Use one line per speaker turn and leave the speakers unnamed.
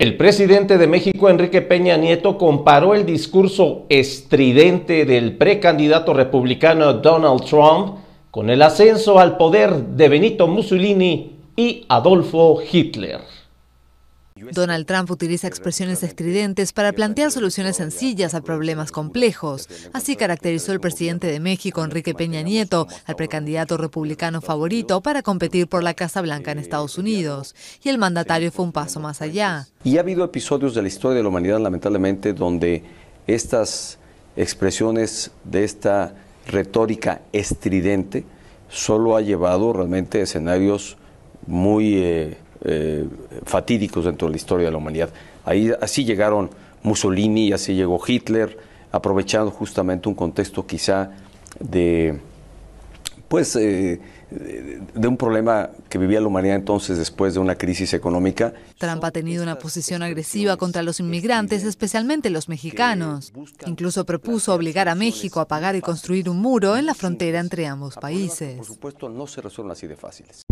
El presidente de México, Enrique Peña Nieto, comparó el discurso estridente del precandidato republicano Donald Trump con el ascenso al poder de Benito Mussolini y Adolfo Hitler.
Donald Trump utiliza expresiones estridentes para plantear soluciones sencillas a problemas complejos. Así caracterizó el presidente de México, Enrique Peña Nieto, al precandidato republicano favorito para competir por la Casa Blanca en Estados Unidos. Y el mandatario fue un paso más allá.
Y
ha habido episodios de la historia de la humanidad, lamentablemente, donde estas expresiones de esta retórica estridente solo ha llevado realmente a escenarios muy... Eh, eh, fatídicos dentro de la historia de la humanidad. Ahí, así llegaron Mussolini, así llegó Hitler, aprovechando justamente un contexto quizá de, pues, eh, de un problema que vivía la humanidad entonces después de una crisis económica.
Trump ha tenido una posición agresiva contra los inmigrantes, especialmente los mexicanos. Incluso propuso obligar a México a pagar y construir un muro en la frontera entre ambos países. Por
supuesto, no se resuelven así de fáciles.